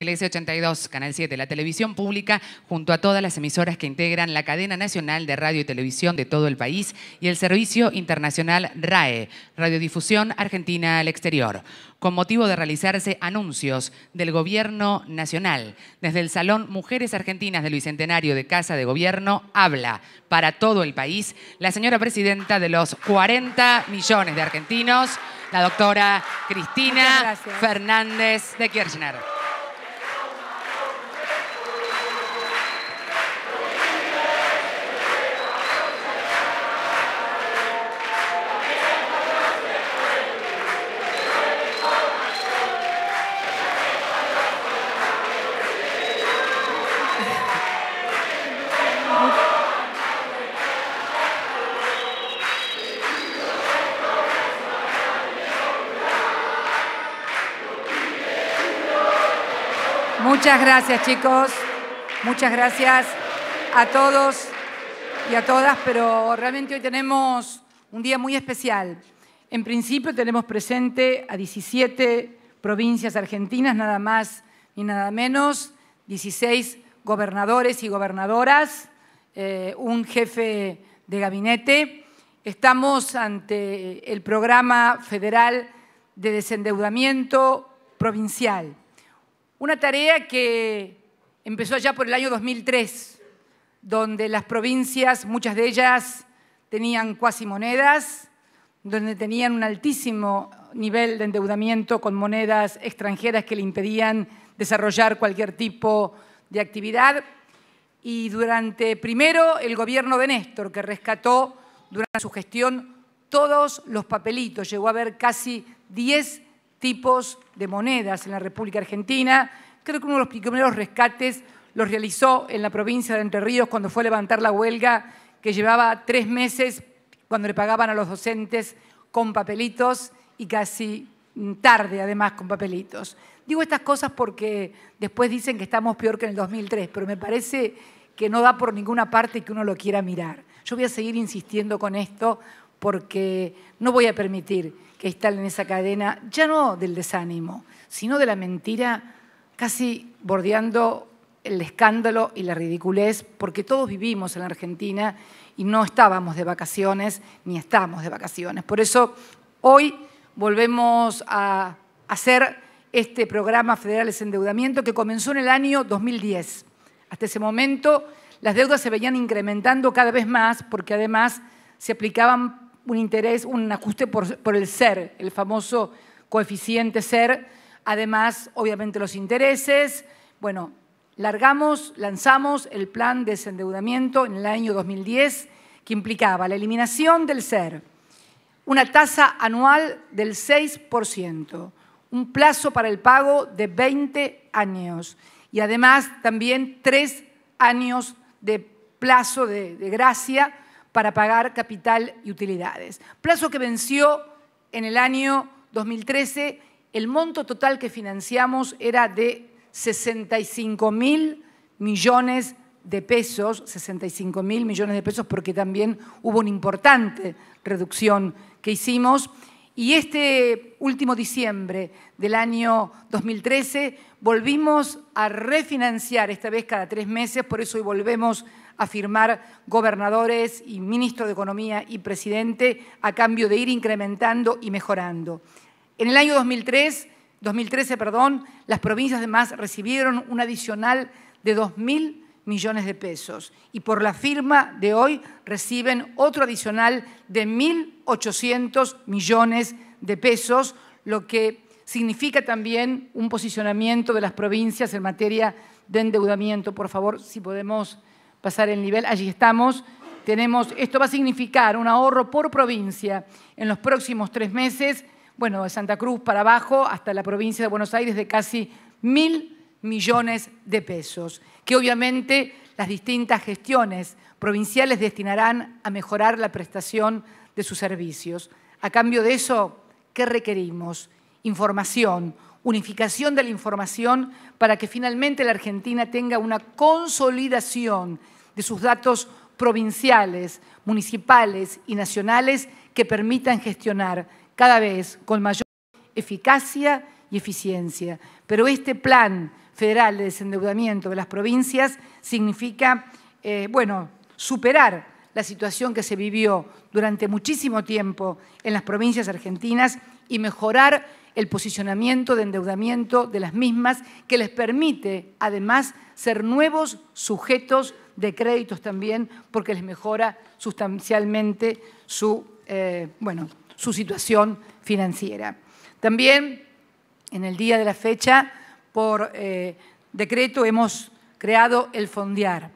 y s 82 Canal 7, la televisión pública, junto a todas las emisoras que integran la cadena nacional de radio y televisión de todo el país y el servicio internacional RAE, Radiodifusión Argentina al Exterior, con motivo de realizarse anuncios del Gobierno Nacional. Desde el Salón Mujeres Argentinas del Bicentenario de Casa de Gobierno, habla para todo el país la señora presidenta de los 40 millones de argentinos, la doctora Cristina Fernández de Kirchner. Muchas gracias chicos, muchas gracias a todos y a todas, pero realmente hoy tenemos un día muy especial. En principio tenemos presente a 17 provincias argentinas, nada más ni nada menos, 16 gobernadores y gobernadoras, eh, un jefe de gabinete. Estamos ante el programa federal de desendeudamiento provincial. Una tarea que empezó allá por el año 2003, donde las provincias, muchas de ellas, tenían cuasi monedas, donde tenían un altísimo nivel de endeudamiento con monedas extranjeras que le impedían desarrollar cualquier tipo de actividad. Y durante primero el gobierno de Néstor, que rescató durante su gestión todos los papelitos, llegó a haber casi 10 tipos de monedas en la República Argentina. Creo que uno de los primeros rescates los realizó en la provincia de Entre Ríos cuando fue a levantar la huelga que llevaba tres meses cuando le pagaban a los docentes con papelitos y casi tarde además con papelitos. Digo estas cosas porque después dicen que estamos peor que en el 2003, pero me parece que no da por ninguna parte que uno lo quiera mirar. Yo voy a seguir insistiendo con esto porque no voy a permitir que instalen esa cadena, ya no del desánimo, sino de la mentira, casi bordeando el escándalo y la ridiculez, porque todos vivimos en la Argentina y no estábamos de vacaciones, ni estábamos de vacaciones. Por eso hoy volvemos a hacer este programa Federales Endeudamiento que comenzó en el año 2010. Hasta ese momento las deudas se venían incrementando cada vez más porque además se aplicaban un interés, un ajuste por, el ser, el famoso coeficiente ser, además, obviamente, los intereses. Bueno, largamos, lanzamos el plan de desendeudamiento en el año 2010, que implicaba la eliminación del ser, una tasa anual del 6%, un plazo para el pago de 20 años y además también tres años de plazo de gracia para pagar capital y utilidades. Plazo que venció en el año 2013, el monto total que financiamos era de 65 mil millones de pesos, 65 mil millones de pesos, porque también hubo una importante reducción que hicimos y este último diciembre del año 2013 volvimos a refinanciar, esta vez cada tres meses, por eso hoy volvemos a firmar gobernadores y ministro de Economía y presidente a cambio de ir incrementando y mejorando. En el año 2003, 2013, perdón, las provincias además recibieron un adicional de 2.000 millones de pesos y por la firma de hoy reciben otro adicional de 1.800 millones de pesos, lo que significa también un posicionamiento de las provincias en materia de endeudamiento. Por favor, si podemos pasar el nivel, allí estamos. Tenemos, esto va a significar un ahorro por provincia en los próximos tres meses, bueno, de Santa Cruz para abajo hasta la provincia de Buenos Aires de casi mil millones de pesos, que obviamente las distintas gestiones provinciales destinarán a mejorar la prestación de sus servicios. A cambio de eso, ¿qué requerimos? Información, unificación de la información para que finalmente la Argentina tenga una consolidación de sus datos provinciales, municipales y nacionales que permitan gestionar cada vez con mayor eficacia y eficiencia. Pero este plan Federal de Desendeudamiento de las provincias significa, eh, bueno, superar la situación que se vivió durante muchísimo tiempo en las provincias argentinas y mejorar el posicionamiento de endeudamiento de las mismas que les permite además ser nuevos sujetos de créditos también porque les mejora sustancialmente su eh, situación financiera. También en el día de la fecha por eh, decreto hemos creado el fondear.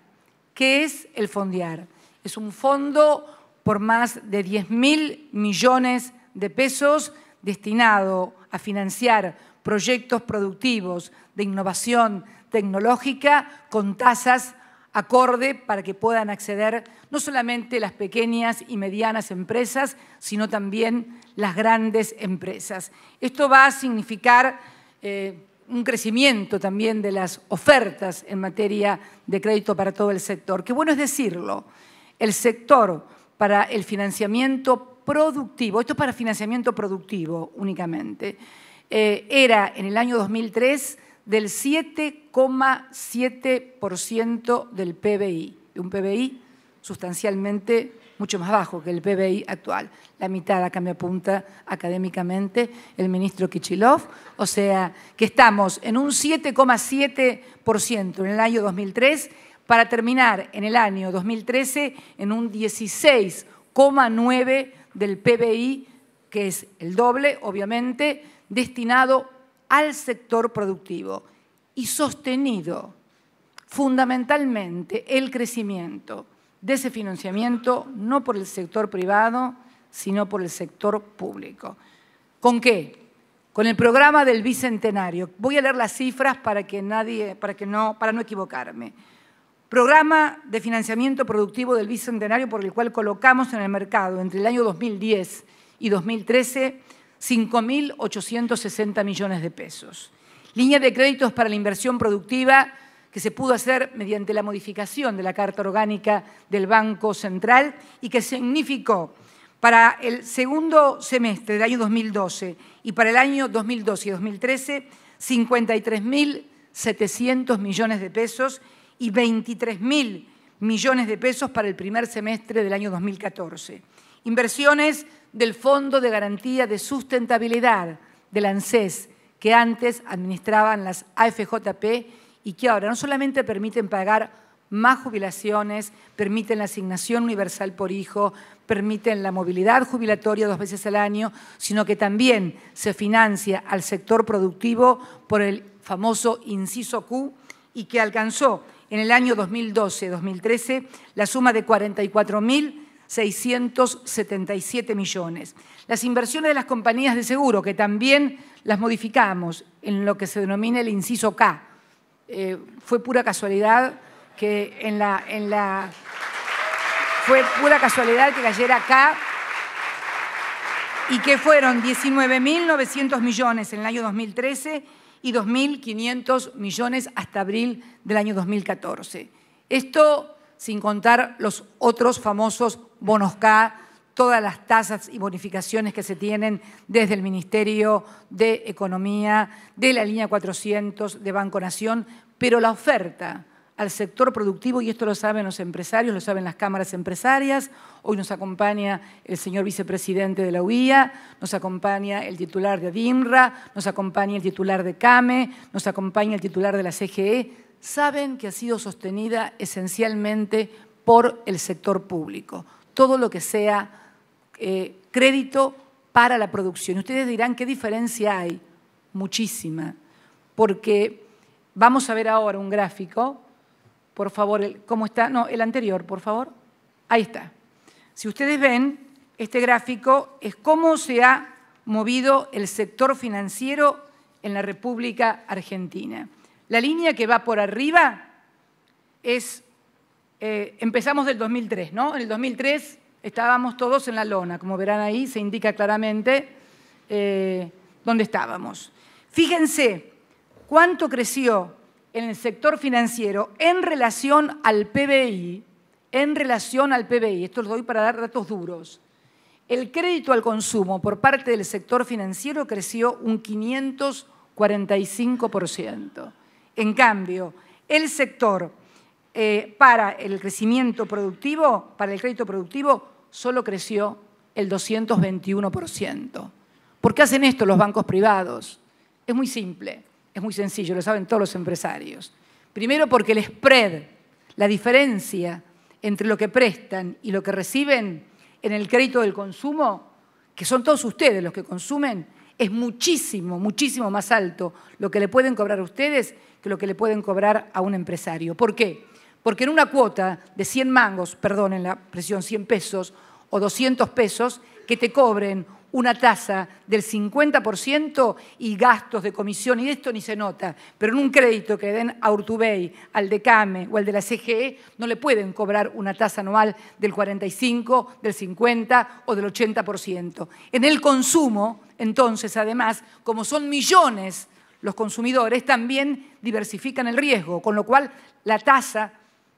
¿Qué es el fondear? Es un fondo por más de 10 mil millones de pesos destinado a financiar proyectos productivos de innovación tecnológica con tasas acorde para que puedan acceder no solamente las pequeñas y medianas empresas, sino también las grandes empresas. Esto va a significar eh, un crecimiento también de las ofertas en materia de crédito para todo el sector. Qué bueno es decirlo, el sector para el financiamiento productivo, esto es para financiamiento productivo únicamente, eh, era en el año 2003 del 7,7% del PBI, de un PBI sustancialmente mucho más bajo que el PBI actual. La mitad acá me apunta académicamente el ministro Kichilov. O sea, que estamos en un 7,7% en el año 2003 para terminar en el año 2013 en un 16,9% del PBI, que es el doble, obviamente, destinado al sector productivo y sostenido fundamentalmente el crecimiento de ese financiamiento no por el sector privado, sino por el sector público. ¿Con qué? Con el programa del Bicentenario. Voy a leer las cifras para que nadie, para que no, para no equivocarme. Programa de financiamiento productivo del Bicentenario por el cual colocamos en el mercado entre el año 2010 y 2013 5.860 millones de pesos. Línea de créditos para la inversión productiva que se pudo hacer mediante la modificación de la Carta Orgánica del Banco Central y que significó para el segundo semestre del año 2012 y para el año 2012 y 2013 53.700 millones de pesos y 23.000 millones de pesos para el primer semestre del año 2014. Inversiones del Fondo de Garantía de Sustentabilidad del ANSES, que antes administraban las AFJP y que ahora no solamente permiten pagar más jubilaciones, permiten la asignación universal por hijo, permiten la movilidad jubilatoria dos veces al año, sino que también se financia al sector productivo por el famoso inciso Q y que alcanzó en el año 2012-2013 la suma de 44.677 millones. Las inversiones de las compañías de seguro, que también las modificamos en lo que se denomina el inciso K, eh, fue pura casualidad que en la, Fue pura casualidad que cayera acá y que fueron 19.900 millones en el año 2013 y 2.500 millones hasta abril del año 2014. Esto sin contar los otros famosos bonos K todas las tasas y bonificaciones que se tienen desde el Ministerio de Economía, de la línea 400 de Banco Nación, pero la oferta al sector productivo, y esto lo saben los empresarios, lo saben las cámaras empresarias, hoy nos acompaña el señor vicepresidente de la UIA, nos acompaña el titular de DIMRA, nos acompaña el titular de CAME, nos acompaña el titular de la CGE, saben que ha sido sostenida esencialmente por el sector público. Todo lo que sea eh, crédito para la producción. Ustedes dirán, ¿qué diferencia hay? Muchísima, porque vamos a ver ahora un gráfico, por favor, ¿cómo está? No, el anterior, por favor. Ahí está. Si ustedes ven, este gráfico es cómo se ha movido el sector financiero en la República Argentina. La línea que va por arriba es, eh, empezamos del 2003, ¿no? En el 2003 Estábamos todos en la lona, como verán ahí, se indica claramente eh, dónde estábamos. Fíjense cuánto creció en el sector financiero en relación al PBI, en relación al PBI, esto lo doy para dar datos duros, el crédito al consumo por parte del sector financiero creció un 545%. En cambio, el sector eh, para el crecimiento productivo, para el crédito productivo, solo creció el 221%. ¿Por qué hacen esto los bancos privados? Es muy simple, es muy sencillo, lo saben todos los empresarios. Primero porque el spread, la diferencia entre lo que prestan y lo que reciben en el crédito del consumo, que son todos ustedes los que consumen, es muchísimo, muchísimo más alto lo que le pueden cobrar a ustedes que lo que le pueden cobrar a un empresario. ¿Por qué? Porque en una cuota de 100 mangos, perdón, la presión 100 pesos o 200 pesos, que te cobren una tasa del 50% y gastos de comisión, y esto ni se nota, pero en un crédito que le den a Urtubey, al Decame o al de la CGE, no le pueden cobrar una tasa anual del 45, del 50 o del 80%. En el consumo, entonces, además, como son millones los consumidores, también diversifican el riesgo, con lo cual la tasa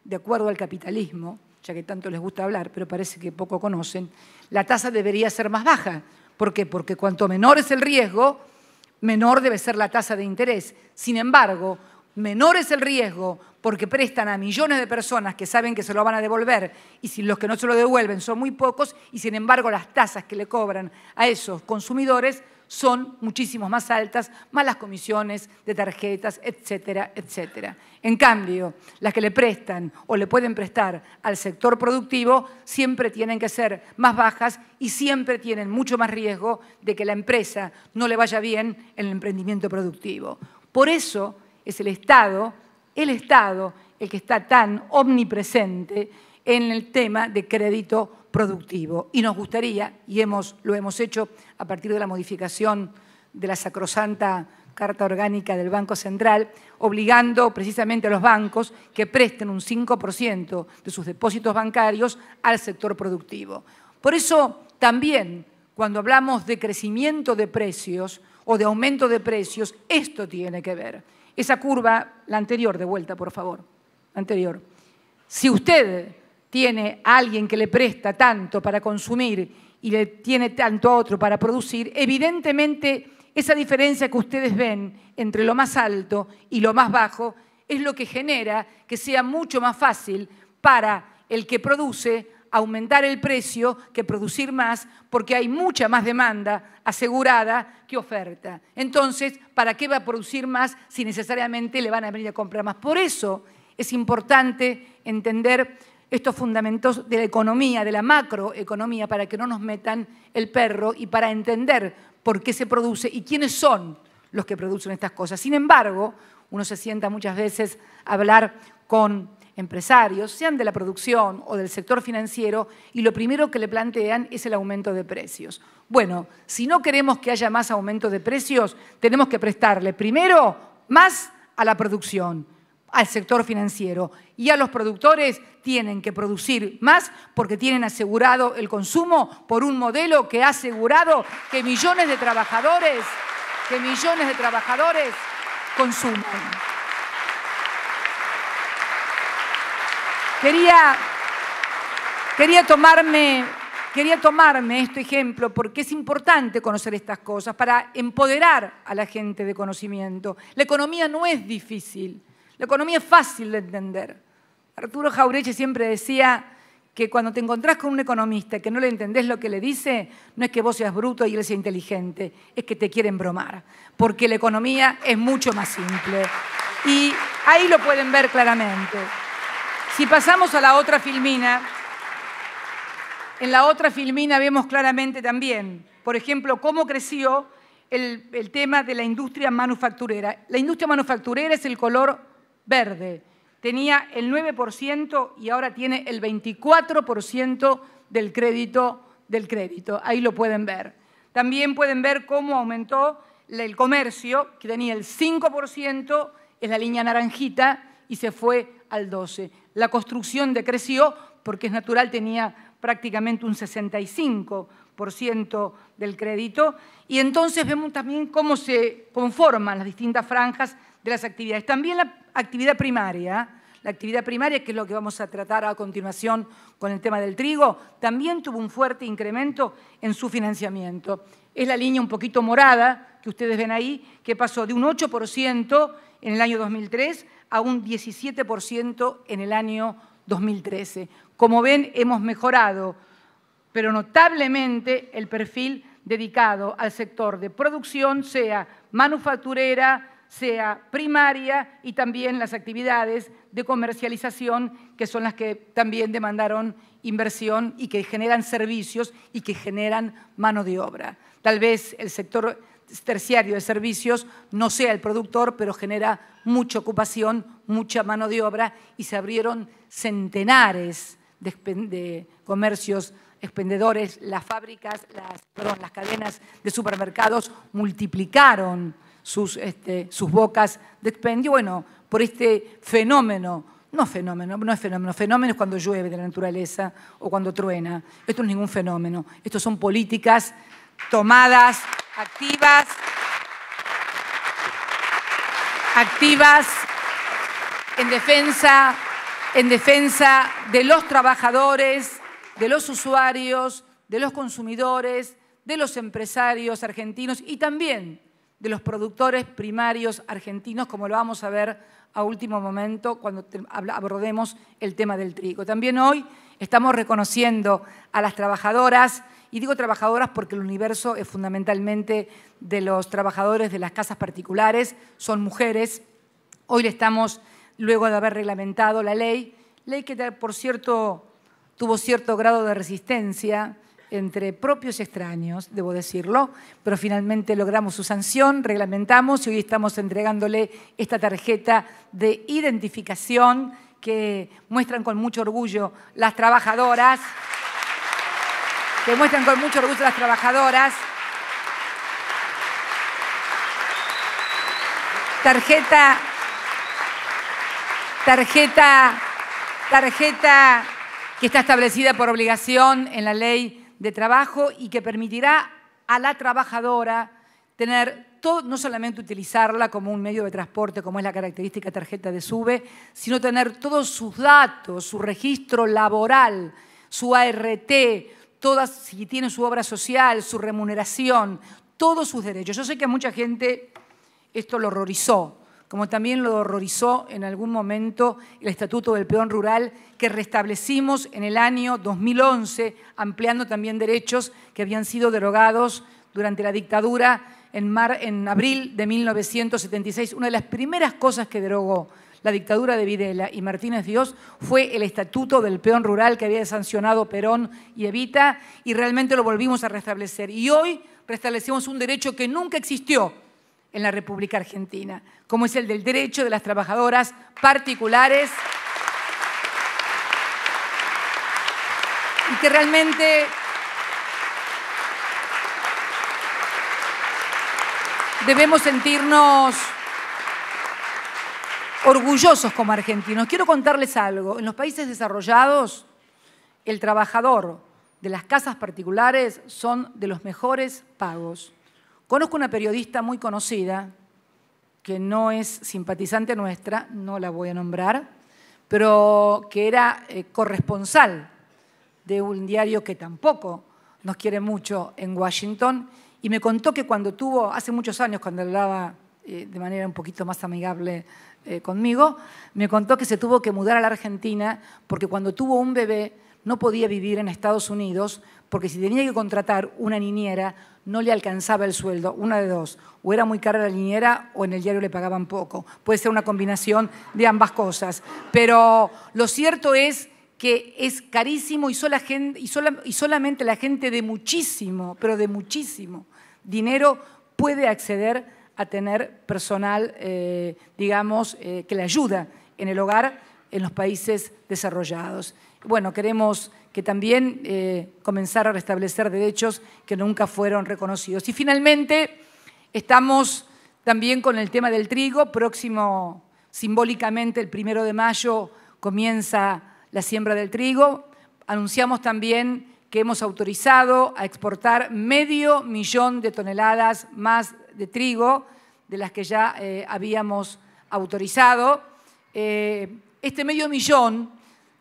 de acuerdo al capitalismo, ya que tanto les gusta hablar, pero parece que poco conocen, la tasa debería ser más baja. ¿Por qué? Porque cuanto menor es el riesgo, menor debe ser la tasa de interés. Sin embargo, menor es el riesgo porque prestan a millones de personas que saben que se lo van a devolver y si los que no se lo devuelven son muy pocos y sin embargo las tasas que le cobran a esos consumidores son muchísimo más altas, más las comisiones de tarjetas, etcétera, etcétera. En cambio, las que le prestan o le pueden prestar al sector productivo siempre tienen que ser más bajas y siempre tienen mucho más riesgo de que la empresa no le vaya bien en el emprendimiento productivo. Por eso es el Estado, el Estado, el que está tan omnipresente en el tema de crédito productivo. Y nos gustaría, y hemos, lo hemos hecho a partir de la modificación de la sacrosanta Carta Orgánica del Banco Central, obligando precisamente a los bancos que presten un 5% de sus depósitos bancarios al sector productivo. Por eso también cuando hablamos de crecimiento de precios o de aumento de precios, esto tiene que ver. Esa curva, la anterior de vuelta, por favor, anterior. Si usted tiene a alguien que le presta tanto para consumir y le tiene tanto a otro para producir, evidentemente esa diferencia que ustedes ven entre lo más alto y lo más bajo es lo que genera que sea mucho más fácil para el que produce aumentar el precio que producir más, porque hay mucha más demanda asegurada que oferta. Entonces, ¿para qué va a producir más si necesariamente le van a venir a comprar más? Por eso es importante entender estos fundamentos de la economía, de la macroeconomía, para que no nos metan el perro y para entender por qué se produce y quiénes son los que producen estas cosas. Sin embargo, uno se sienta muchas veces a hablar con empresarios, sean de la producción o del sector financiero, y lo primero que le plantean es el aumento de precios. Bueno, si no queremos que haya más aumento de precios, tenemos que prestarle primero más a la producción al sector financiero y a los productores tienen que producir más porque tienen asegurado el consumo por un modelo que ha asegurado que millones de trabajadores, que millones de trabajadores consuman. Quería, quería tomarme quería tomarme este ejemplo porque es importante conocer estas cosas para empoderar a la gente de conocimiento. La economía no es difícil. La economía es fácil de entender. Arturo Jaureche siempre decía que cuando te encontrás con un economista y que no le entendés lo que le dice, no es que vos seas bruto y él sea inteligente, es que te quieren bromar, porque la economía es mucho más simple. Y ahí lo pueden ver claramente. Si pasamos a la otra filmina, en la otra filmina vemos claramente también, por ejemplo, cómo creció el, el tema de la industria manufacturera. La industria manufacturera es el color verde. Tenía el 9% y ahora tiene el 24% del crédito, del crédito. Ahí lo pueden ver. También pueden ver cómo aumentó el comercio, que tenía el 5%, en la línea naranjita, y se fue al 12%. La construcción decreció porque es natural, tenía prácticamente un 65% del crédito. Y entonces vemos también cómo se conforman las distintas franjas de las actividades. También la actividad primaria, la actividad primaria, que es lo que vamos a tratar a continuación con el tema del trigo, también tuvo un fuerte incremento en su financiamiento. Es la línea un poquito morada que ustedes ven ahí, que pasó de un 8% en el año 2003 a un 17% en el año 2013. Como ven, hemos mejorado, pero notablemente el perfil dedicado al sector de producción, sea manufacturera, sea primaria y también las actividades de comercialización, que son las que también demandaron inversión y que generan servicios y que generan mano de obra. Tal vez el sector terciario de servicios no sea el productor, pero genera mucha ocupación, mucha mano de obra y se abrieron centenares de, comercios expendedores, las fábricas, las cadenas de supermercados multiplicaron sus, este, sus bocas de bueno, por este fenómeno, no fenómeno, no es fenómeno, fenómeno es cuando llueve de la naturaleza o cuando truena. Esto no es ningún fenómeno, esto son políticas tomadas, activas, activas en defensa, en defensa de los trabajadores, de los usuarios, de los consumidores, de los empresarios argentinos y también de los productores primarios argentinos, como lo vamos a ver a último momento cuando abordemos el tema del trigo. También hoy estamos reconociendo a las trabajadoras, y digo trabajadoras porque el universo es fundamentalmente de los trabajadores de las casas particulares, son mujeres. Hoy le estamos, luego de haber reglamentado la ley, ley que por cierto tuvo cierto grado de resistencia, entre propios y extraños, debo decirlo, pero finalmente logramos su sanción, reglamentamos y hoy estamos entregándole esta tarjeta de identificación que muestran con mucho orgullo las trabajadoras, que muestran con mucho orgullo las trabajadoras. Tarjeta, tarjeta, tarjeta que está establecida por obligación en la ley de trabajo y que permitirá a la trabajadora tener todo, no solamente utilizarla como un medio de transporte, como es la característica tarjeta de SUBE, sino tener todos sus datos, su registro laboral, su ART, todas, si tiene su obra social, su remuneración, todos sus derechos. Yo sé que a mucha gente esto lo horrorizó, como también lo horrorizó en algún momento el Estatuto del Peón Rural, que restablecimos en el año 2011, ampliando también derechos que habían sido derogados durante la dictadura en, en abril de 1976. Una de las primeras cosas que derogó la dictadura de Videla y Martínez Dios fue el estatuto del peón rural que había sancionado Perón y Evita y realmente lo volvimos a restablecer. Y hoy restablecimos un derecho que nunca existió, en la República Argentina, como es el del derecho de las trabajadoras particulares y que realmente debemos sentirnos orgullosos como argentinos. Quiero contarles algo. En los países desarrollados, el trabajador de las casas particulares son de los mejores pagos. Conozco una periodista muy conocida que no es simpatizante nuestra, no la voy a nombrar, pero que era eh, corresponsal de un diario que tampoco nos quiere mucho en Washington, y me contó que cuando tuvo, hace muchos años, cuando hablaba eh, de manera un poquito más amigable eh, conmigo, me contó que se tuvo que mudar a la Argentina porque cuando tuvo un bebé no podía vivir en Estados Unidos porque si tenía que contratar una niñera no le alcanzaba el sueldo, una de dos, o era muy cara la niñera o en el diario le pagaban poco. Puede ser una combinación de ambas cosas, pero lo cierto es que es carísimo y, gente, solamente la gente de muchísimo, pero de muchísimo dinero puede acceder a tener personal, eh, digamos, eh, que le ayuda en el hogar en los países desarrollados bueno, queremos que también eh, comenzar a restablecer derechos que nunca fueron reconocidos. Y finalmente, estamos también con el tema del trigo, próximo, simbólicamente, el primero de mayo comienza la siembra del trigo. Anunciamos también que hemos autorizado a exportar medio millón de toneladas más de trigo de las que ya eh, habíamos autorizado. Eh, este medio millón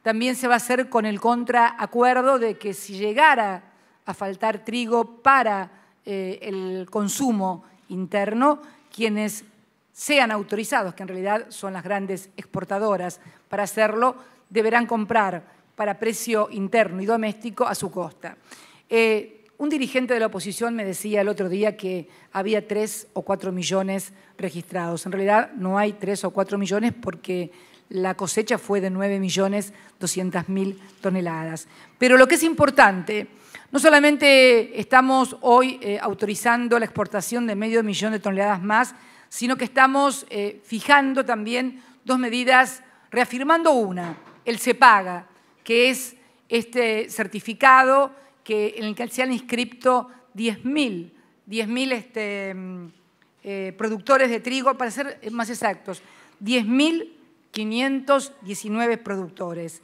también se va a hacer con el contraacuerdo de que si llegara a faltar trigo para eh, el consumo interno, quienes sean autorizados, que en realidad son las grandes exportadoras, para hacerlo, deberán comprar para precio interno y doméstico a su costa. Eh, un dirigente de la oposición me decía el otro día que había tres o cuatro millones registrados. En realidad no hay tres o cuatro millones porque la cosecha fue de 9.200.000 toneladas. Pero lo que es importante, no solamente estamos hoy eh, autorizando la exportación de medio millón de toneladas más, sino que estamos eh, fijando también dos medidas, reafirmando una, el CEPAGA, que es este certificado que, en el que se han inscripto 10.000 este, mm, eh, productores de trigo, para ser más exactos, 10.000 519 productores,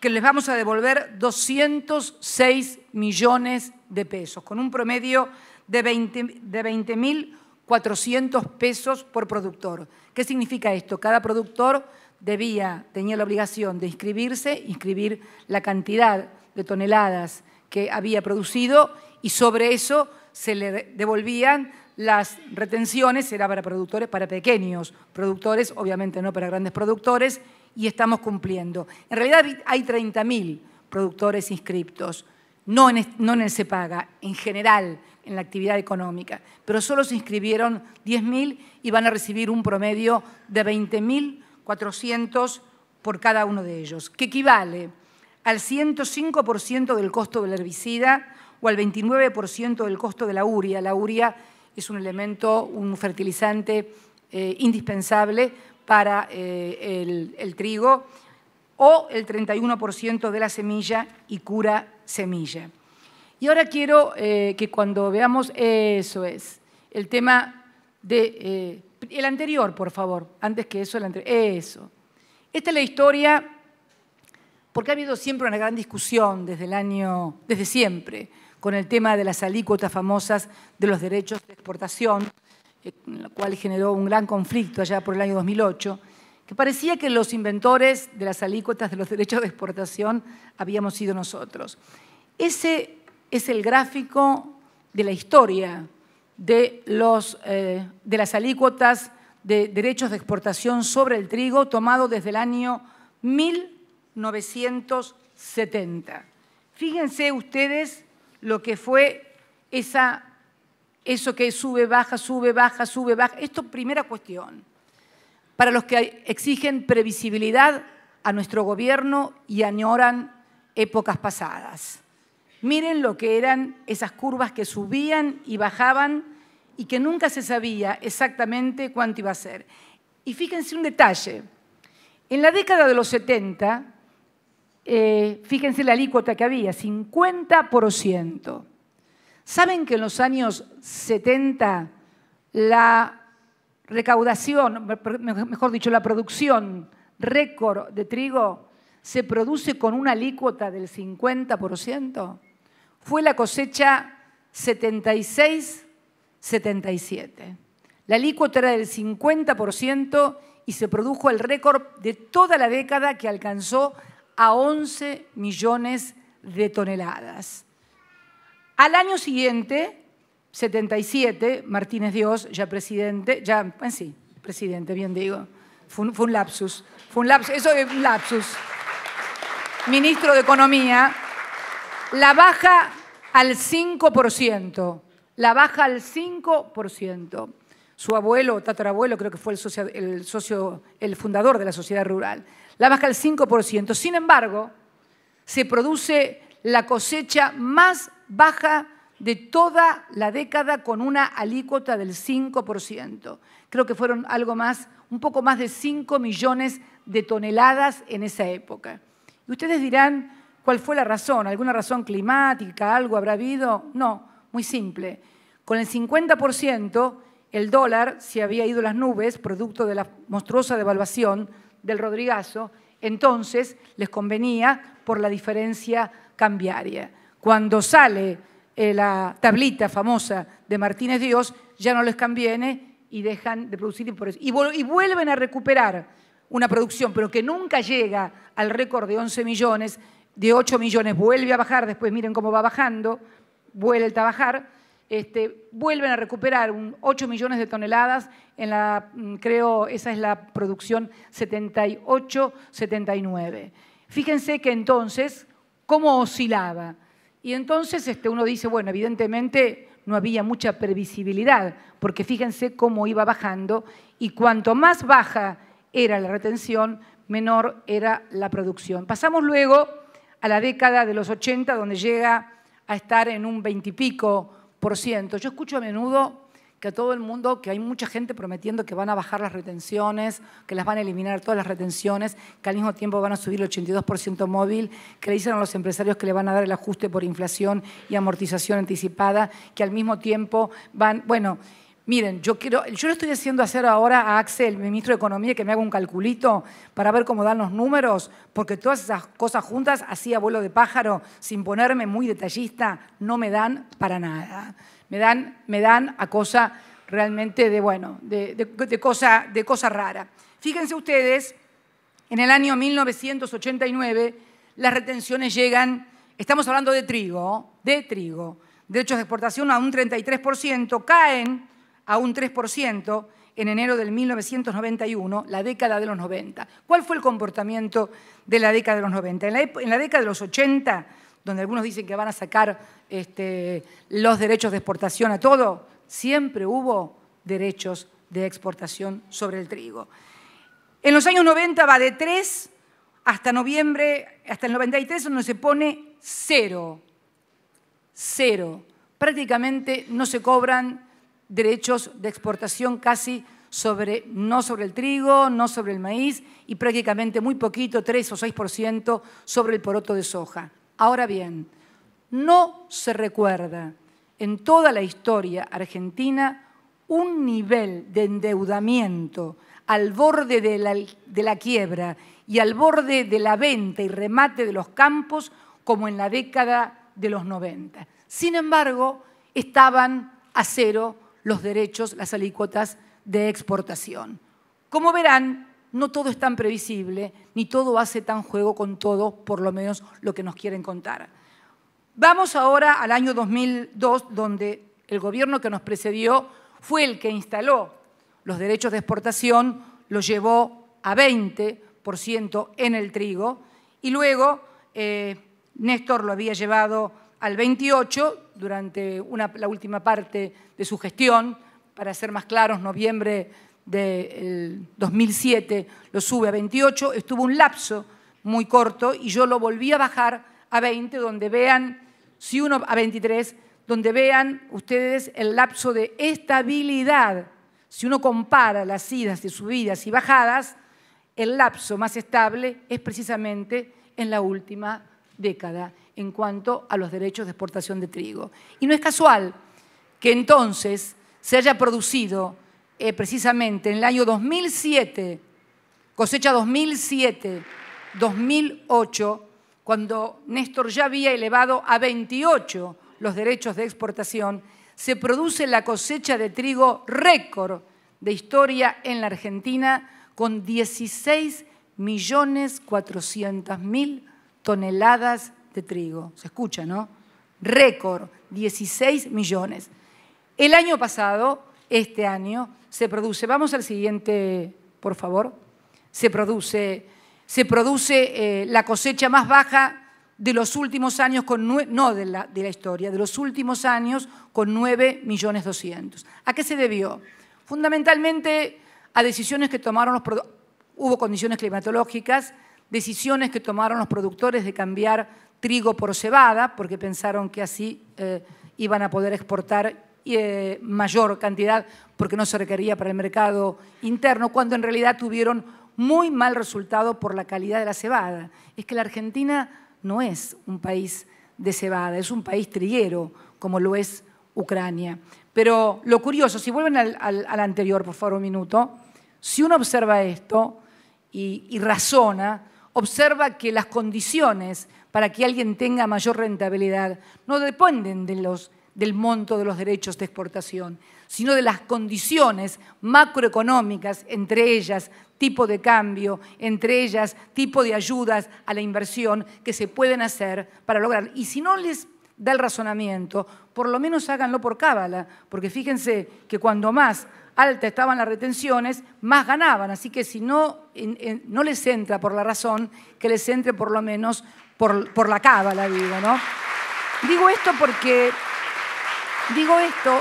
que les vamos a devolver 206 millones de pesos, con un promedio de 20.400 de pesos por productor. ¿Qué significa esto? Cada productor debía, tenía la obligación de inscribirse, inscribir la cantidad de toneladas que había producido y sobre eso se le devolvían las retenciones era para productores, para pequeños productores, obviamente no para grandes productores, y estamos cumpliendo. En realidad hay 30.000 productores inscriptos, no en, no en el en general, en la actividad económica, pero solo se inscribieron 10.000 y van a recibir un promedio de 20.400 por cada uno de ellos, que equivale al 105% del costo del herbicida o al 29% del costo de la La uria es un elemento, un fertilizante eh, indispensable para eh, el, trigo, o el 31% de la semilla y cura semilla. Y ahora quiero eh, que cuando veamos, eso es, el tema de, el anterior, por favor, antes que eso, el anterior, eso. Esta es la historia, porque ha habido siempre una gran discusión desde el año, desde siempre, con el tema de las alícuotas famosas de los derechos de exportación, eh, lo cual generó un gran conflicto allá por el año 2008, que parecía que los inventores de las alícuotas de los derechos de exportación habíamos sido nosotros. Ese es el gráfico de la historia de, eh, de las alícuotas de derechos de exportación sobre el trigo tomado desde el año 1970. Fíjense ustedes lo que fue eso que sube, baja, sube, baja, sube, baja. Esto primera cuestión. Para los que exigen previsibilidad a nuestro gobierno y añoran épocas pasadas. Miren lo que eran esas curvas que subían y bajaban y que nunca se sabía exactamente cuánto iba a ser. Y fíjense un detalle. En la década de los 70, eh, fíjense la alícuota que había, 50%. ¿Saben que en los años 70 la recaudación, mejor dicho, la producción récord de trigo se produce con una alícuota del 50%? Fue la cosecha 76-77. La alícuota era del 50% y se produjo el récord de toda la década que alcanzó a 11 millones de toneladas. Al año siguiente, 77, Martínez Dios, ya presidente, ya, en sí, presidente, bien digo, fue un, lapsus, fue un lapsus, eso es un lapsus, ministro de Economía, la baja al 5%, la baja al 5%. Su abuelo, tatarabuelo, creo que fue el socio, el, socio, el fundador de la sociedad rural la baja el 5%. Sin embargo, se produce la cosecha más baja de toda la década con una alícuota del 5%. Creo que fueron algo más, un poco más de 5 millones de toneladas en esa época. Y ustedes dirán, ¿cuál fue la razón? ¿Alguna razón climática? ¿Algo habrá habido? No, muy simple. Con el 50%, el dólar se había ido a las nubes, producto de la monstruosa devaluación del Rodrigazo, entonces les convenía por la diferencia cambiaria. Cuando sale eh, la tablita famosa de Martínez Dios, ya no les conviene y dejan de producir Y, y vuelven a recuperar una producción, pero que nunca llega al récord de 11 millones, de 8 millones, vuelve a bajar, después miren cómo va bajando, vuelve a bajar, este, vuelven a recuperar 8 millones de toneladas en la, mm, creo, esa es la producción 78-79. Fíjense que entonces, ¿cómo oscilaba? Y entonces este, uno dice, bueno, evidentemente no había mucha previsibilidad, porque fíjense cómo iba bajando y cuanto más baja era la retención, menor era la producción. Pasamos luego a la década de los 80, donde llega a estar en un 20 y pico yo escucho a menudo que a todo el mundo, que hay mucha gente prometiendo que van a bajar las retenciones, que las van a eliminar todas las retenciones, que al mismo tiempo van a subir el 82% móvil, que le dicen a los empresarios que le van a dar el ajuste por inflación y amortización anticipada, que al mismo tiempo van, bueno, miren, yo, quiero, yo le estoy haciendo hacer ahora a Axel, ministro de Economía, que me haga un calculito para ver cómo dan los números, porque todas esas cosas juntas, así a vuelo de pájaro, sin ponerme muy detallista, no me dan para nada. Me dan, me dan a cosa realmente de, bueno, de, cosa, de cosa rara. Fíjense ustedes, en el año 1989 las retenciones llegan, estamos hablando de trigo, de trigo, derechos de exportación a un 33%, caen a un 3% en enero del 1991, la década de los 90. ¿Cuál fue el comportamiento de la década de los 90? En la, década de los 80, donde algunos dicen que van a sacar este, los derechos de exportación a todo, siempre hubo derechos de exportación sobre el trigo. En los años 90 va de 3 hasta noviembre, hasta el 93, donde se pone cero. Cero. Prácticamente no se cobran derechos de exportación casi no sobre el trigo, no sobre el maíz y prácticamente muy poquito, 3 o 6% sobre el poroto de soja. Ahora bien, no se recuerda en toda la historia argentina un nivel de endeudamiento al borde de la quiebra y al borde de la venta y remate de los campos como en la década de los 90. Sin embargo, estaban a cero los derechos, las alícuotas de exportación. Como verán, no todo es tan previsible, ni todo hace tan juego con todo, por lo menos lo que nos quieren contar. Vamos ahora al año 2002, donde el gobierno que nos precedió fue el que instaló los derechos de exportación, los llevó a 20% en el trigo, y luego eh, Néstor lo había llevado al 28%, durante la última parte de su gestión, para ser más claros, noviembre del 2007 lo sube a 28, estuvo un lapso muy corto y yo lo volví a bajar a 20, donde vean, si uno a 23, donde vean ustedes el lapso de estabilidad. Si uno compara las idas de subidas y bajadas, el lapso más estable es precisamente en la última década en cuanto a los derechos de exportación de trigo. Y no es casual que entonces se haya producido eh, precisamente en el año 2007, cosecha 2007, 2008, cuando Néstor ya había elevado a 28 los derechos de exportación, se produce la cosecha de trigo récord de historia en la Argentina con 16 millones 400 mil toneladas de trigo. Se escucha, ¿no? Récord, 16 millones. El año pasado, este año, se produce, vamos al siguiente, por favor, se produce, se produce eh, la cosecha más baja de los últimos años, con no de la, de la historia, de los últimos años con 9 millones 200. ¿A qué se debió? Fundamentalmente a decisiones que tomaron los productores, hubo condiciones climatológicas, decisiones que tomaron los productores de cambiar trigo por cebada, porque pensaron que así eh, iban a poder exportar eh, mayor cantidad porque no se requería para el mercado interno, cuando en realidad tuvieron muy mal resultado por la calidad de la cebada. Es que la Argentina no es un país de cebada, es un país triguero, como lo es Ucrania. Pero lo curioso, si vuelven al, anterior, por favor, un minuto, si uno observa esto y razona, observa que las condiciones para que alguien tenga mayor rentabilidad no dependen del monto de los derechos de exportación, sino de las condiciones macroeconómicas, entre ellas tipo de cambio, entre ellas tipo de ayudas a la inversión que se pueden hacer para lograr. Y si no les da el razonamiento, por lo menos háganlo por cábala, porque fíjense que cuando más alta estaban las retenciones, más ganaban. Así que si no, no les entra por la razón, que les entre por lo menos por, por la cábala, digo, ¿no? Digo esto porque. Digo esto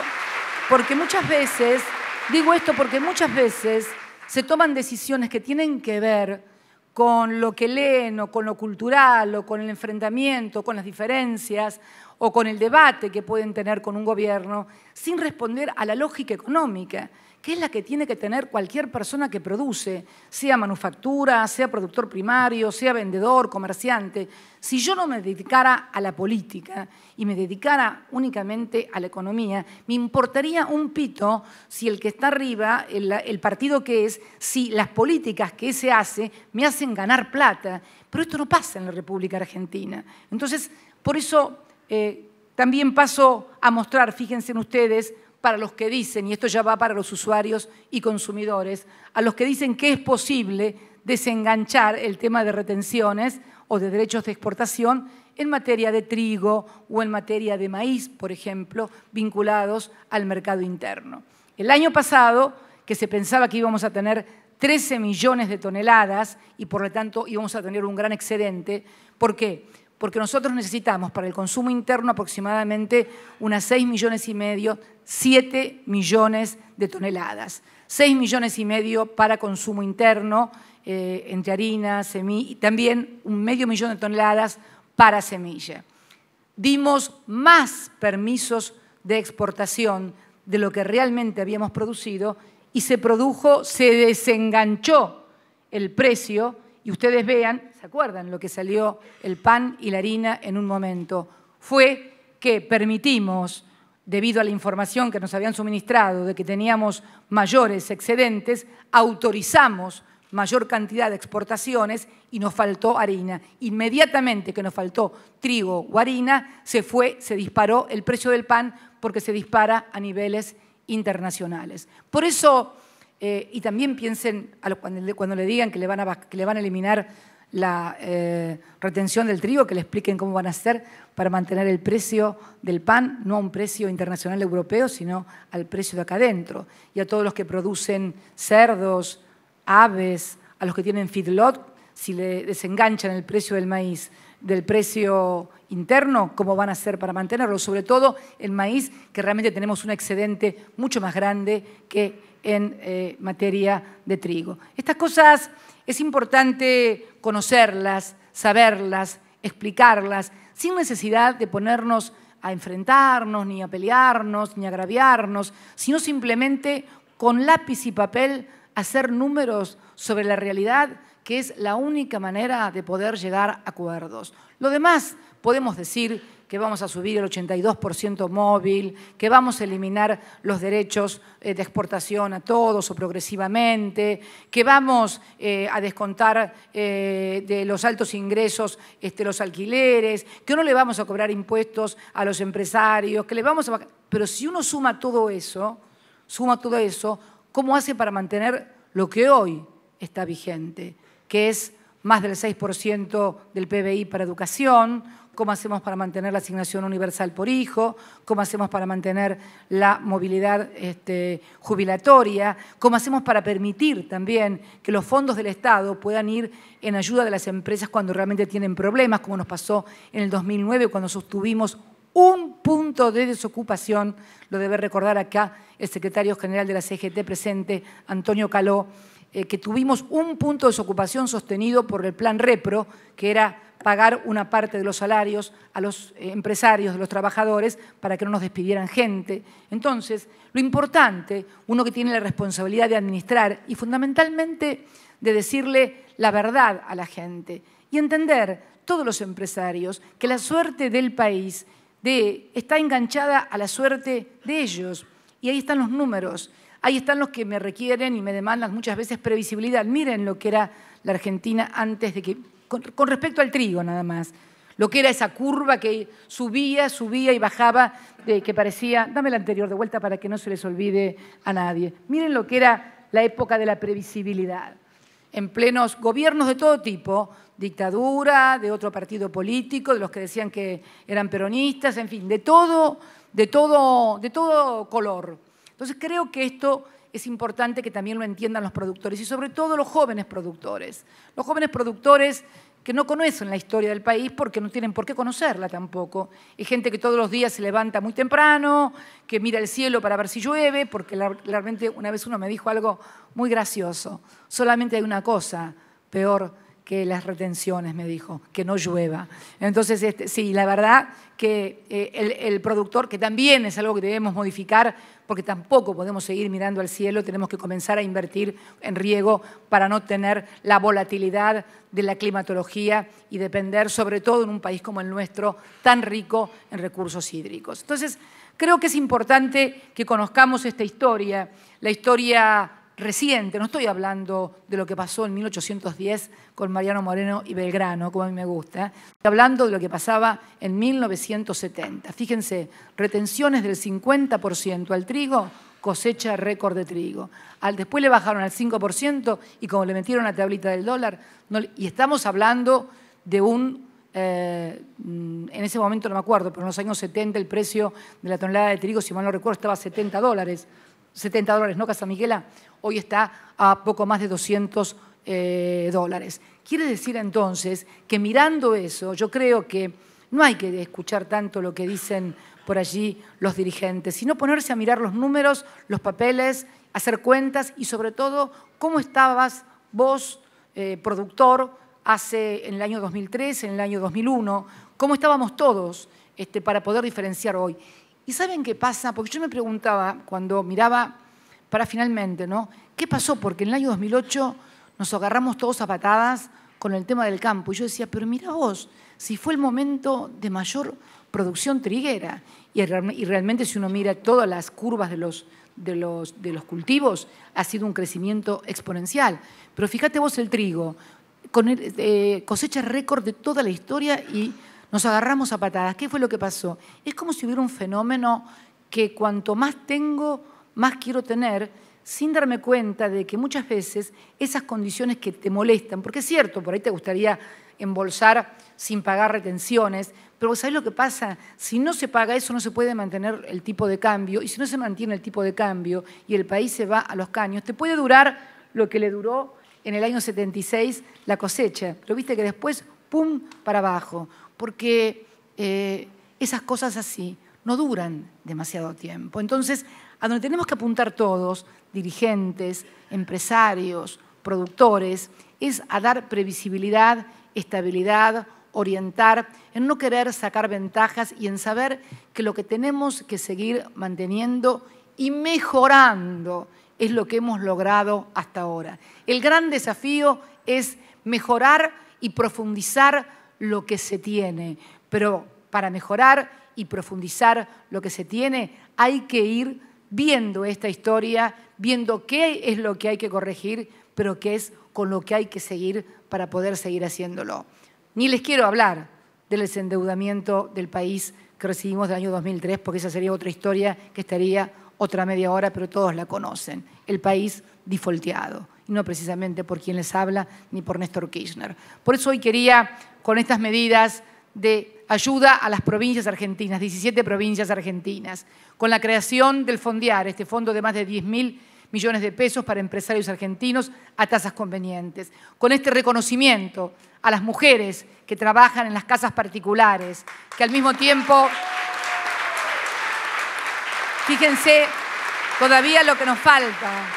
porque muchas veces. Digo esto porque muchas veces se toman decisiones que tienen que ver con lo que leen o con lo cultural o con el enfrentamiento, con las diferencias o con el debate que pueden tener con un gobierno, sin responder a la lógica económica que es la que tiene que tener cualquier persona que produce, sea manufactura, sea productor primario, sea vendedor, comerciante. Si yo no me dedicara a la política y me dedicara únicamente a la economía, me importaría un pito si el que está arriba, el, partido que es, si las políticas que se hace me hacen ganar plata. Pero esto no pasa en la República Argentina. Entonces, por eso eh, también paso a mostrar, fíjense en ustedes, para los que dicen, y esto ya va para los usuarios y consumidores, a los que dicen que es posible desenganchar el tema de retenciones o de derechos de exportación en materia de trigo o en materia de maíz, por ejemplo, vinculados al mercado interno. El año pasado, que se pensaba que íbamos a tener 13 millones de toneladas y por lo tanto íbamos a tener un gran excedente, ¿por qué? porque nosotros necesitamos para el consumo interno aproximadamente unas 6 millones y medio, 7 millones de toneladas. 6 millones y medio para consumo interno, eh, entre harina, semilla, y también un medio millón de toneladas para semilla. Dimos más permisos de exportación de lo que realmente habíamos producido y se produjo, se desenganchó el precio y ustedes vean, ¿se acuerdan lo que salió el pan y la harina en un momento? Fue que permitimos, debido a la información que nos habían suministrado de que teníamos mayores excedentes, autorizamos mayor cantidad de exportaciones y nos faltó harina. Inmediatamente que nos faltó trigo o harina, se fue, se disparó el precio del pan porque se dispara a niveles internacionales. Por eso eh, y también piensen cuando, le digan que le van a, eliminar la eh, retención del trigo, que le expliquen cómo van a hacer para mantener el precio del pan, no a un precio internacional europeo, sino al precio de acá adentro. Y a todos los que producen cerdos, aves, a los que tienen feedlot, si le desenganchan el precio del maíz, del precio interno, cómo van a ser para mantenerlo, sobre todo el maíz, que realmente tenemos un excedente mucho más grande que en eh, materia de trigo. Estas cosas es importante conocerlas, saberlas, explicarlas, sin necesidad de ponernos a enfrentarnos, ni a pelearnos, ni a agraviarnos, sino simplemente con lápiz y papel hacer números sobre la realidad que es la única manera de poder llegar a acuerdos. Lo demás podemos decir que vamos a subir el 82% móvil, que vamos a eliminar los derechos eh, de exportación a todos o progresivamente, que vamos eh, a descontar eh, de los altos ingresos este, los alquileres, que no le vamos a cobrar impuestos a los empresarios, que le vamos a... Pero si uno suma todo eso, suma todo eso, ¿cómo hace para mantener lo que hoy está vigente? que es más del 6% del PBI para educación, cómo hacemos para mantener la asignación universal por hijo, cómo hacemos para mantener la movilidad este, jubilatoria, cómo hacemos para permitir también que los fondos del Estado puedan ir en ayuda de las empresas cuando realmente tienen problemas, como nos pasó en el 2009 cuando sostuvimos un punto de desocupación, lo debe recordar acá el secretario general de la CGT presente, Antonio Caló, eh, que tuvimos un punto de desocupación sostenido por el plan Repro, que era pagar una parte de los salarios a los eh, empresarios, a los trabajadores, para que no nos despidieran gente. Entonces, lo importante, uno que tiene la responsabilidad de administrar y fundamentalmente de decirle la verdad a la gente y entender, todos los empresarios, que la suerte del país está enganchada a la suerte de ellos. Y ahí están los números. Ahí están los que me requieren y me demandan muchas veces previsibilidad. Miren lo que era la Argentina antes de que, con, respecto al trigo nada más, lo que era esa curva que subía, subía y bajaba, que parecía, dame la anterior de vuelta para que no se les olvide a nadie. Miren lo que era la época de la previsibilidad. En plenos gobiernos de todo tipo, dictadura, de otro partido político, de los que decían que eran peronistas, en fin, de todo, de todo, de todo color. Entonces creo que esto es importante que también lo entiendan los productores y sobre todo los jóvenes productores. Los jóvenes productores que no conocen la historia del país porque no tienen por qué conocerla tampoco. Hay gente que todos los días se levanta muy temprano, que mira el cielo para ver si llueve, porque realmente una vez uno me dijo algo muy gracioso. Solamente hay una cosa peor que las retenciones, me dijo, que no llueva. Entonces, este, sí, la verdad que eh, el, el, productor, que también es algo que debemos modificar, porque tampoco podemos seguir mirando al cielo, tenemos que comenzar a invertir en riego para no tener la volatilidad de la climatología y depender, sobre todo en un país como el nuestro, tan rico en recursos hídricos. Entonces, creo que es importante que conozcamos esta historia, la historia reciente, no estoy hablando de lo que pasó en 1810 con Mariano Moreno y Belgrano, como a mí me gusta, estoy hablando de lo que pasaba en 1970. Fíjense, retenciones del 50% al trigo, cosecha récord de trigo. Al, después le bajaron al 5% y como le metieron la tablita del dólar, y estamos hablando de un, eh, mm, en ese momento no me acuerdo, pero en los años 70 el precio de la tonelada de trigo, si mal no recuerdo, estaba a 70 dólares. 70 dólares, ¿no, Casa Miguela? hoy está a poco más de 200 eh, dólares. Quiere decir entonces que mirando eso, yo creo que no hay que escuchar tanto lo que dicen por allí los dirigentes, sino ponerse a mirar los números, los papeles, hacer cuentas y sobre todo cómo estabas vos, eh, productor, hace en el año 2003, en el año 2001, cómo estábamos todos este, para poder diferenciar hoy. ¿Y saben qué pasa? Porque yo me preguntaba cuando miraba para finalmente, ¿no? ¿Qué pasó? Porque en el año 2008 nos agarramos todos a patadas con el tema del campo. Y yo decía, pero mira vos, si fue el momento de mayor producción triguera. Y, realmente si uno mira todas las curvas de los, de los, cultivos, ha sido un crecimiento exponencial. Pero fíjate vos el trigo, con eh, cosecha récord de toda la historia y nos agarramos a patadas. ¿Qué fue lo que pasó? Es como si hubiera un fenómeno que cuanto más tengo, más quiero tener, sin darme cuenta de que muchas veces esas condiciones que te molestan, porque es cierto, por ahí te gustaría embolsar sin pagar retenciones, pero ¿sabes lo que pasa? Si no se paga eso, no se puede mantener el tipo de cambio, y si no se mantiene el tipo de cambio y el país se va a los caños, te puede durar lo que le duró en el año 76 la cosecha, pero viste que después, ¡pum!, para abajo, porque eh, esas cosas así no duran demasiado tiempo. Entonces, a donde tenemos que apuntar todos, dirigentes, empresarios, productores, es a dar previsibilidad, estabilidad, orientar, en no querer sacar ventajas y en saber que lo que tenemos que seguir manteniendo y mejorando es lo que hemos logrado hasta ahora. El gran desafío es mejorar y profundizar lo que se tiene, pero para mejorar y profundizar lo que se tiene hay que ir viendo esta historia, viendo qué es lo que hay que corregir, pero qué es con lo que hay que seguir para poder seguir haciéndolo. Ni les quiero hablar del desendeudamiento del país que recibimos del año 2003, porque esa sería otra historia que estaría otra media hora, pero todos la conocen. El país difolteado, y no precisamente por quien les habla, ni por Néstor Kirchner. Por eso hoy quería, con estas medidas, de ayuda a las provincias argentinas, 17 provincias argentinas, con la creación del Fondiar, este fondo de más de 10 mil millones de pesos para empresarios argentinos a tasas convenientes, con este reconocimiento a las mujeres que trabajan en las casas particulares, que al mismo tiempo, fíjense todavía lo que nos falta,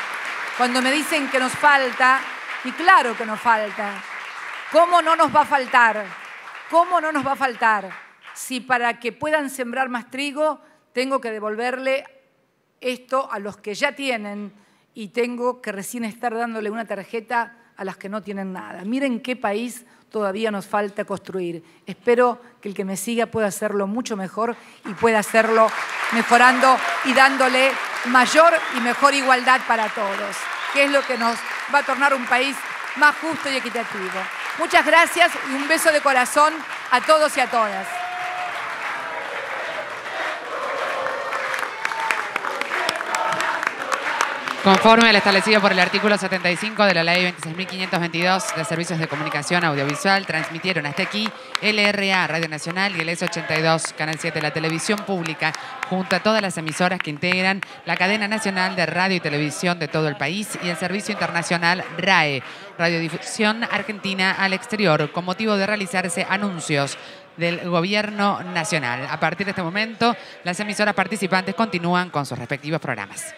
cuando me dicen que nos falta, y claro que nos falta, ¿cómo no nos va a faltar? ¿Cómo no nos va a faltar? Si para que puedan sembrar más trigo, tengo que devolverle esto a los que ya tienen y tengo que recién estar dándole una tarjeta a las que no tienen nada. Miren qué país todavía nos falta construir. Espero que el que me siga pueda hacerlo mucho mejor y pueda hacerlo mejorando y dándole mayor y mejor igualdad para todos, que es lo que nos va a tornar un país más justo y equitativo. Muchas gracias y un beso de corazón a todos y a todas. Conforme al establecido por el artículo 75 de la Ley 26.522 de Servicios de Comunicación Audiovisual, transmitieron hasta aquí LRA, Radio Nacional y el S82, Canal 7 de la Televisión Pública, junto a todas las emisoras que integran la cadena nacional de radio y televisión de todo el país y el servicio internacional RAE, Radiodifusión Argentina al Exterior, con motivo de realizarse anuncios del Gobierno Nacional. A partir de este momento, las emisoras participantes continúan con sus respectivos programas.